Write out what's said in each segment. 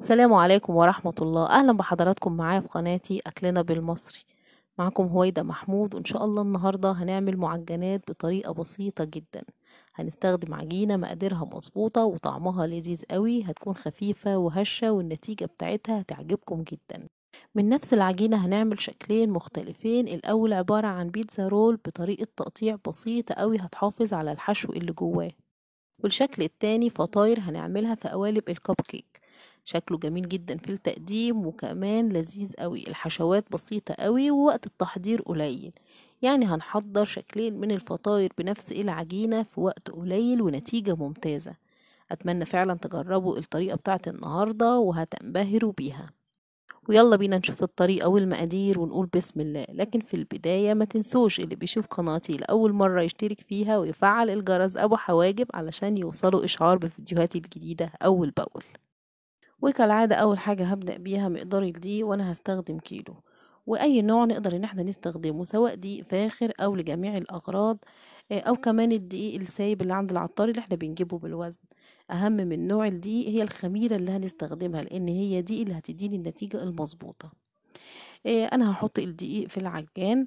السلام عليكم ورحمة الله أهلا بحضراتكم معايا في قناتي أكلنا بالمصري معكم هويدا محمود وإن شاء الله النهاردة هنعمل معجنات بطريقة بسيطة جدا هنستخدم عجينة مقاديرها مظبوطة وطعمها لذيذ قوي هتكون خفيفة وهشة والنتيجة بتاعتها هتعجبكم جدا من نفس العجينة هنعمل شكلين مختلفين الأول عبارة عن بيتزا رول بطريقة تقطيع بسيطة قوي هتحافظ على الحشو اللي جواه والشكل التاني فطاير هنعملها في قوالب الكب كيك شكله جميل جدا في التقديم وكمان لذيذ قوي الحشوات بسيطة قوي ووقت التحضير قليل يعني هنحضر شكلين من الفطاير بنفس العجينة في وقت قليل ونتيجة ممتازة أتمنى فعلا تجربوا الطريقة بتاعت النهاردة وهتنبهروا بيها ويلا بينا نشوف الطريقة والمقادير ونقول بسم الله لكن في البداية ما تنسوش اللي بيشوف قناتي لأول مرة يشترك فيها ويفعل الجرس أبو حواجب علشان يوصلوا إشعار بفيديوهاتي الجديدة أول بأول وكالعادة أول حاجة هبدأ بيها مقدار الدي وأنا هستخدم كيلو وأي نوع نقدر إن احنا نستخدمه سواء دقيق فاخر أو لجميع الأغراض آه، أو كمان الدقيق السايب اللي عند العطار اللي احنا بنجيبه بالوزن أهم من نوع الدقيق هي الخميرة اللي هنستخدمها لأن هي دي اللي هتديني النتيجة المظبوطة انا هحط الدقيق في العجان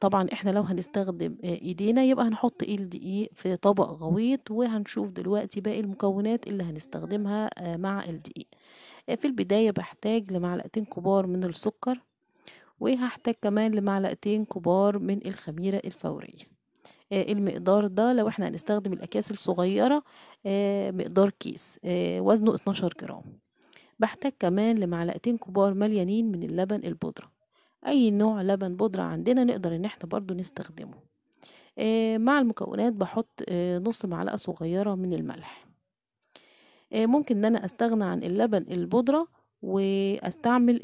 طبعا احنا لو هنستخدم ايدينا يبقى هنحط الدقيق في طبق غويط وهنشوف دلوقتي باقي المكونات اللي هنستخدمها مع الدقيق في البداية بحتاج لمعلقتين كبار من السكر وهحتاج كمان لمعلقتين كبار من الخميرة الفورية المقدار ده لو احنا هنستخدم الاكياس الصغيرة مقدار كيس وزنه 12 جرام بحتاج كمان لمعلقتين كبار مليانين من اللبن البودرة اي نوع لبن بودرة عندنا نقدر ان احنا برضو نستخدمه آه، مع المكونات بحط آه، نص معلقة صغيرة من الملح آه، ممكن ان انا استغنى عن اللبن البودرة واستعمل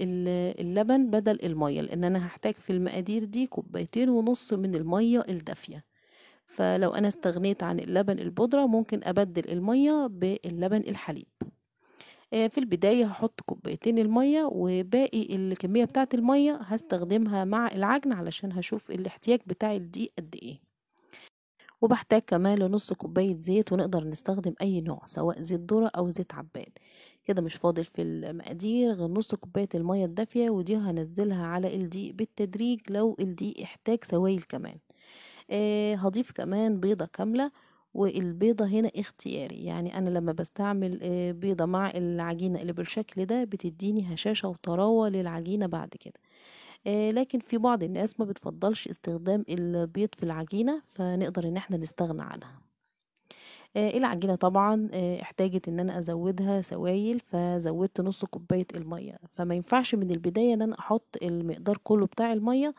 اللبن بدل المية لان انا هحتاج في المقادير دي كوبايتين ونص من المية الدافية فلو انا استغنيت عن اللبن البودرة ممكن ابدل المية باللبن الحليب آه، في البداية هحط كوبايتين المية وباقي الكمية بتاعة المية هستخدمها مع العجن علشان هشوف الاحتياج بتاع الدقيق قد ايه وبحتاج كمان لنص كوباية زيت ونقدر نستخدم أي نوع سواء زيت ذرة أو زيت عباد كده مش فاضل في المقادير غير نص كوباية المية الدافية ودي هنزلها على الدقيق بالتدريج لو الدقيق احتاج سوائل كمان آه هضيف كمان بيضة كاملة والبيضة هنا اختياري يعني أنا لما بستعمل آه، بيضة مع العجينة اللي بالشكل ده بتديني هشاشة وطراوة للعجينة بعد كده آه، لكن في بعض الناس ما بتفضلش استخدام البيض في العجينة فنقدر ان احنا نستغنى عنها آه، العجينة طبعا احتاجت ان انا ازودها سوائل فزودت نص كوباية المية فما ينفعش من البداية ان انا احط المقدار كله بتاع المية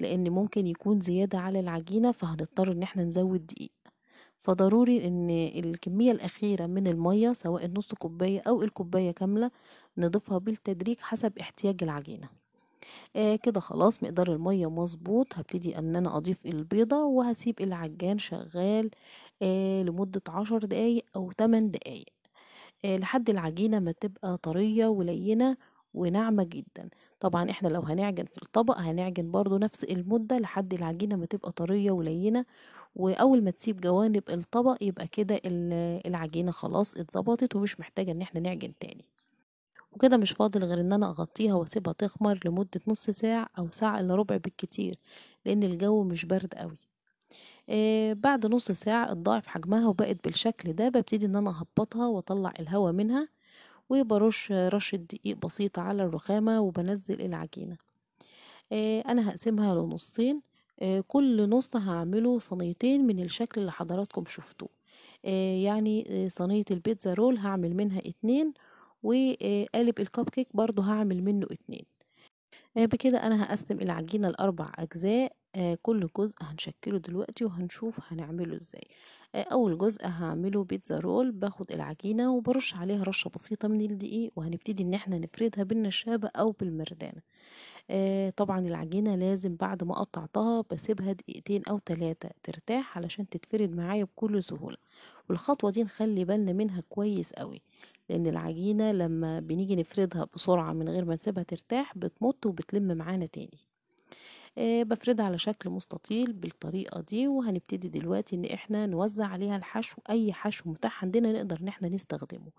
لان ممكن يكون زيادة على العجينة فهنضطر ان احنا نزود دقيق فضروري ان الكمية الاخيرة من المية سواء نص كوباية او الكوباية كاملة نضيفها بالتدريج حسب احتياج العجينة آه كده خلاص مقدار المية مظبوط هبتدي ان انا اضيف البيضة وهسيب العجان شغال آه لمدة عشر دقايق او تمن دقايق آه لحد العجينة ما تبقى طرية ولينة وناعمة جدا طبعا احنا لو هنعجن في الطبق هنعجن برضو نفس المدة لحد العجينة ما تبقى طرية ولينة واول ما تسيب جوانب الطبق يبقى كده العجينة خلاص اتظبطت ومش محتاجة ان احنا نعجن تاني وكده مش فاضل غير ان انا اغطيها واسيبها تخمر لمدة نص ساعة او ساعة الا ربع بالكتير لان الجو مش برد قوي بعد نص ساعة اتضاعف حجمها وبقت بالشكل ده ببتدي ان انا اهبطها واطلع الهواء منها وبرش رشة دقيق بسيطة على الرخامة وبنزل العجينة آه، أنا هقسمها لنصين آه، كل نص هعمله صينيتين من الشكل اللي حضراتكم شفتوه آه، يعني صينية البيتزا رول هعمل منها اتنين وقالب الكب كيك برضو هعمل منه اتنين بكده أنا هقسم العجينة لأربع أجزاء آه، كل جزء هنشكله دلوقتي وهنشوف هنعمله ازاي آه، اول جزء هعمله بيتزا رول باخد العجينة وبرش عليها رشة بسيطة من الدقيق وهنبتدي ان احنا نفردها بالنشابة او بالمردانة آه، طبعا العجينة لازم بعد ما قطعتها بسيبها دقيقتين او تلاتة ترتاح علشان تتفرد معايا بكل سهولة والخطوة دي نخلي بالنا منها كويس قوي لان العجينة لما بنيجي نفردها بسرعة من غير ما نسيبها ترتاح بتمط وبتلم معانا تاني آه، بفردها على شكل مستطيل بالطريقة دي وهنبتدي دلوقتي ان احنا نوزع عليها الحشو اي حشو متاح عندنا نقدر ان احنا نستخدمه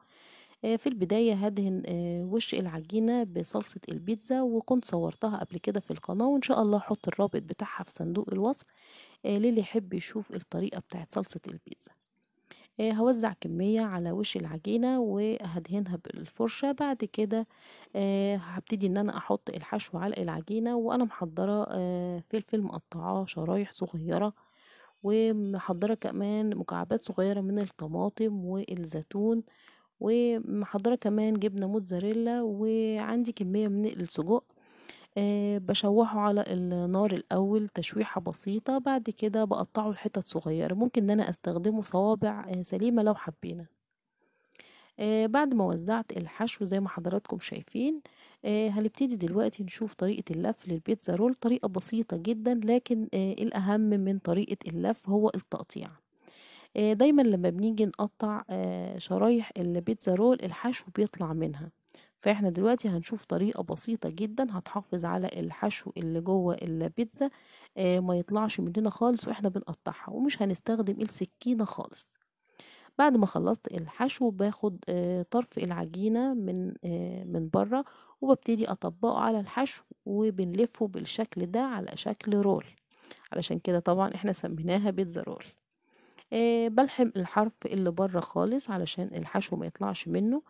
آه، في البداية هدهن آه، وش العجينة بصلصة البيتزا وكنت صورتها قبل كده في القناة وإن شاء الله هحط الرابط بتاعها في صندوق الوصف للي يحب يشوف الطريقة بتاعت صلصة البيتزا آه، هوزع كمية على وش العجينة وهدهنها بالفرشة بعد كده آه، هبتدي ان انا احط الحشو على العجينة وانا محضرة آه، فلفل مقطعاه شرايح صغيرة ومحضرة كمان مكعبات صغيرة من الطماطم والزيتون ومحضرة كمان جبنة موتزاريلا وعندي كمية من السجق آه، بشوحه على النار الأول تشويحة بسيطة بعد كده بقطعه لحتت صغيرة ممكن إن أنا أستخدمه صوابع آه، سليمة لو حبينا آه، بعد ما وزعت الحشو زي ما حضراتكم شايفين هنبتدي دلوقتي نشوف طريقة اللف للبيتزا رول طريقة بسيطة جدا لكن الأهم من طريقة اللف هو التقطيع دايما لما بنيجي نقطع شرايح البيتزا رول الحشو بيطلع منها فاحنا دلوقتي هنشوف طريقة بسيطة جدا هتحافظ على الحشو اللي جوه البيتزا آه ما يطلعش مننا خالص واحنا بنقطعها ومش هنستخدم السكينة خالص بعد ما خلصت الحشو باخد آه طرف العجينة من آه من بره وببتدي اطبقه على الحشو وبنلفه بالشكل ده على شكل رول علشان كده طبعا احنا سميناها بيتزا رول آه، بلحم الحرف اللي بره خالص علشان الحشو ما يطلعش منه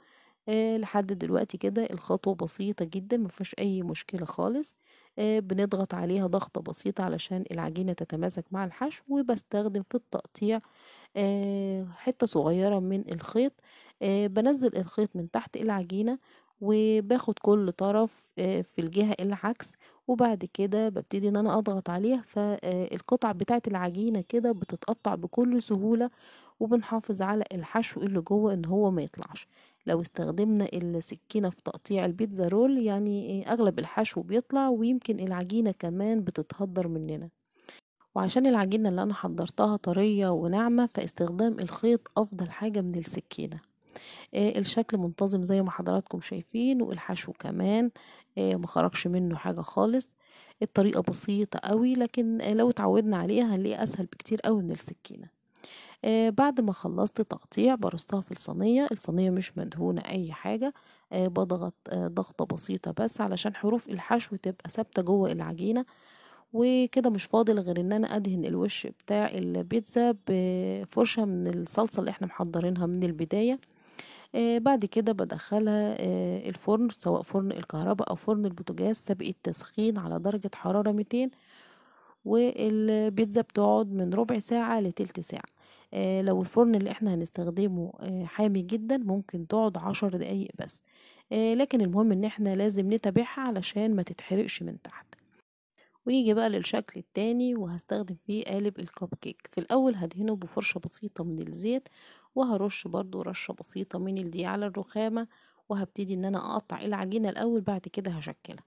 آه لحد دلوقتي كده الخطوة بسيطة جدا مفيهاش أي مشكلة خالص آه بنضغط عليها ضغطة بسيطة علشان العجينة تتماسك مع الحشو وبستخدم في التقطيع آه حتة صغيرة من الخيط آه، بنزل الخيط من تحت العجينة وباخد كل طرف آه، في الجهة العكس وبعد كده ببتدي ان انا اضغط عليها فالقطع آه، بتاعت العجينة كده بتتقطع بكل سهولة وبنحافظ على الحشو اللي جوه ان هو ما يطلعش لو استخدمنا السكينة في تقطيع البيتزا رول يعني أغلب الحشو بيطلع ويمكن العجينة كمان بتتهدر مننا وعشان العجينة اللي أنا حضرتها طرية وناعمة فاستخدام الخيط أفضل حاجة من السكينة آه، الشكل منتظم زي ما حضراتكم شايفين والحشو كمان آه، مخرجش منه حاجة خالص الطريقة بسيطة قوي لكن لو اتعودنا عليها هنلاقيها أسهل بكتير قوي من السكينة آه، بعد ما خلصت تقطيع برصها في الصينية الصينية مش مدهونة أي حاجة آه، بضغط آه، ضغطة بسيطة بس علشان حروف الحشو تبقى ثابتة جوه العجينة وكده مش فاضل غير ان انا ادهن الوش بتاع البيتزا بفرشة من الصلصة اللي احنا محضرينها من البداية بعد كده بدخلها الفرن سواء فرن الكهرباء او فرن البوتاجاز سابق التسخين على درجة حرارة 200 والبيتزا بتقعد من ربع ساعة لتلت ساعة آه، لو الفرن اللي احنا هنستخدمه آه، حامي جدا ممكن تقعد عشر دقايق بس آه، لكن المهم ان احنا لازم نتابعها علشان ما تتحرقش من تحت ويجي بقى للشكل التاني وهستخدم فيه قالب الكب كيك في الاول هدهنه بفرشة بسيطة من الزيت وهرش برضو رشة بسيطة من الدي على الرخامة وهبتدي ان انا اقطع العجينة الاول بعد كده هشكلها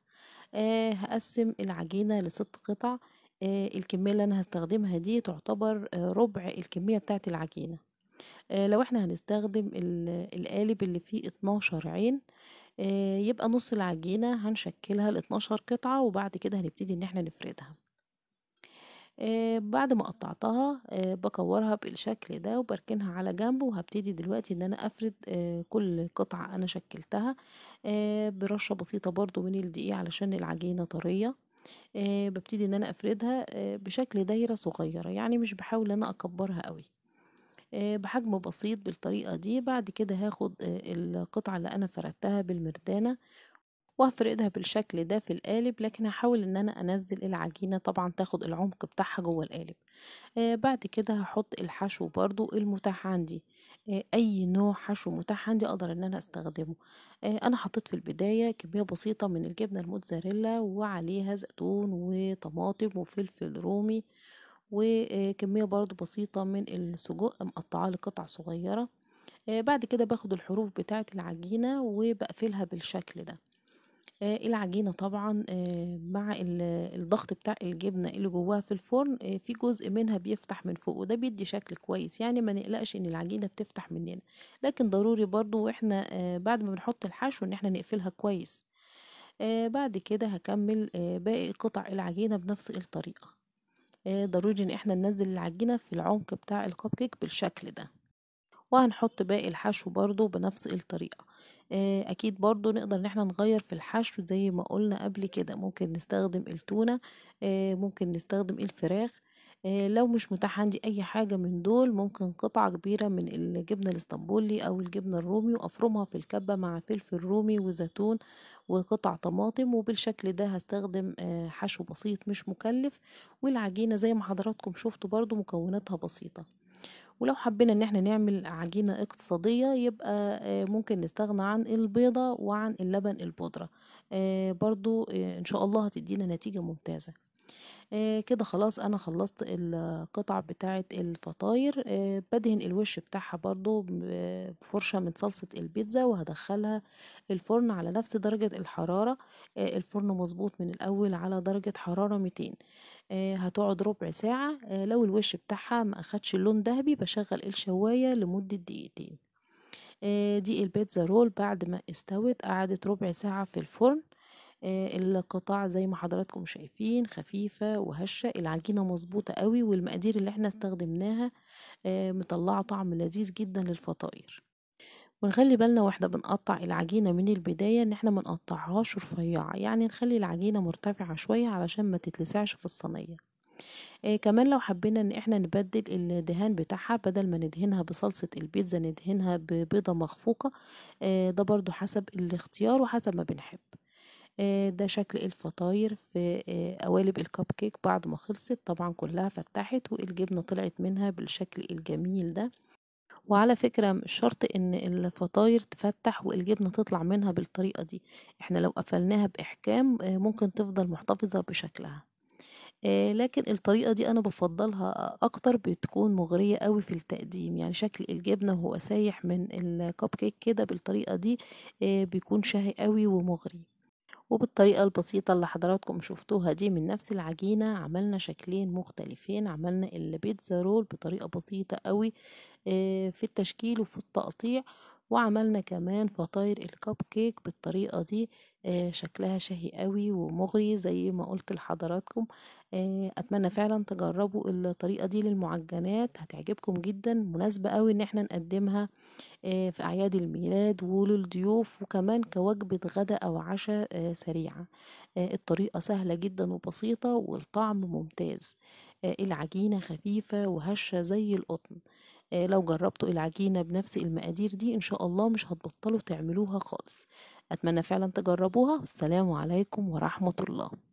آه هقسم العجينة لست قطع آه، الكمية اللي أنا هستخدمها دي تعتبر آه، ربع الكمية بتاعة العجينة آه، لو احنا هنستخدم القالب اللي فيه اتناشر عين يبقى نص العجينة هنشكلها لاتناشر قطعة وبعد كده هنبتدي ان احنا نفردها بعد ما قطعتها بكورها بالشكل ده وبركنها على جنب وهبتدي دلوقتي ان انا افرد كل قطعة انا شكلتها برشة بسيطة برضو من الدقيق علشان العجينة طرية آه، ببتدي ان انا افردها آه، بشكل دايرة صغيرة يعني مش بحاول ان انا اكبرها قوي آه، بحجم بسيط بالطريقة دي بعد كده هاخد القطعة اللي انا فردتها بالمردانة وهفردها بالشكل ده في القالب لكن هحاول ان انا انزل العجينة طبعا تاخد العمق بتاعها جوه القالب آه بعد كده هحط الحشو برضو المتاح عندي آه اي نوع حشو متاح عندي اقدر ان انا استخدمه آه انا حطيت في البداية كمية بسيطة من الجبنة الموتزاريلا وعليها زيتون وطماطم وفلفل رومي وكمية برضو بسيطة من السجق مقطعاه لقطع صغيرة بعد كده باخد الحروف بتاعة العجينة وبقفلها بالشكل ده آه، إيه العجينة طبعا آه، مع الضغط بتاع الجبنة اللي جواها في الفرن آه، في جزء منها بيفتح من فوق وده بيدي شكل كويس يعني ما نقلقش ان العجينة بتفتح مننا لكن ضروري برضو واحنا بعد ما بنحط الحشو ان احنا نقفلها كويس بعد كده هكمل باقي قطع العجينة بنفس الطريقة ضروري ان احنا ننزل العجينة في العمق بتاع الكب كيك بالشكل ده وهنحط باقي الحشو برضو بنفس الطريقة آه، اكيد برضو نقدر ان احنا نغير في الحشو زي ما قلنا قبل كده ممكن نستخدم التونة آه، ممكن نستخدم الفراخ آه، لو مش متاح عندي اي حاجة من دول ممكن قطعة كبيرة من الجبنة الاسطنبولي او الجبنة الرومي وافرمها في الكبة مع فلفل رومي وزيتون وقطع طماطم وبالشكل ده هستخدم حشو بسيط مش مكلف والعجينة زي ما حضراتكم شفتوا برضو مكوناتها بسيطة ولو حبينا ان احنا نعمل عجينة اقتصادية يبقى آه، ممكن نستغنى عن البيضة وعن اللبن البودرة آه، برضو آه، ان شاء الله هتدينا نتيجة ممتازة آه، كده خلاص انا خلصت القطع بتاعه الفطاير آه، بدهن الوش بتاعها برضو بفرشه من صلصه البيتزا وهدخلها الفرن على نفس درجه الحراره آه، الفرن مظبوط من الاول على درجه حراره 200 هتقعد ربع ساعه لو الوش بتاعها ما اخدش اللون دهبي بشغل الشوايه لمده دقيقتين دي البيتزا رول بعد ما استوت قعدت ربع ساعة في الفرن آه، القطاع زي ما حضراتكم شايفين خفيفة وهشة العجينة مظبوطة قوي والمقادير اللي احنا استخدمناها آه، مطلعة طعم لذيذ جدا للفطائر ونخلي بالنا واحنا بنقطع العجينة من البداية ان احنا منقطعهاش رفيعة يعني نخلي العجينة مرتفعة شوية علشان ما تتلسعش في الصينية إيه كمان لو حبينا ان احنا نبدل الدهان بتاعها بدل ما ندهنها بصلصة البيتزا ندهنها ببيضة مخفوقة إيه ده برضو حسب الاختيار وحسب ما بنحب آه، ده شكل الفطاير في آه، قوالب الكب كيك بعد ما خلصت طبعا كلها فتحت والجبنة طلعت منها بالشكل الجميل ده وعلى فكرة مش شرط ان الفطاير تفتح والجبنة تطلع منها بالطريقة دي احنا لو قفلناها بإحكام آه، ممكن تفضل محتفظة بشكلها لكن الطريقة دي أنا بفضلها أكتر بتكون مغرية قوي في التقديم يعني شكل الجبنة وهو سايح من الكب كيك كده بالطريقة دي بيكون شهي قوي ومغري وبالطريقة البسيطة اللي حضراتكم شفتوها دي من نفس العجينة عملنا شكلين مختلفين عملنا البيتزا رول بطريقة بسيطة قوي آه، في التشكيل وفي التقطيع وعملنا كمان فطاير الكب كيك بالطريقة دي آه، شكلها شهي قوي ومغري زي ما قلت لحضراتكم آه، اتمنى فعلا تجربوا الطريقه دي للمعجنات هتعجبكم جدا مناسبه قوي ان احنا نقدمها آه، في اعياد الميلاد وللضيوف وكمان كوجبه غدا او عشاء سريعه الطريقه سهله جدا وبسيطه والطعم ممتاز العجينه خفيفه وهشه زي القطن لو جربتوا العجينة بنفس المقادير دي إن شاء الله مش هتبطلوا تعملوها خالص أتمنى فعلا تجربوها والسلام عليكم ورحمة الله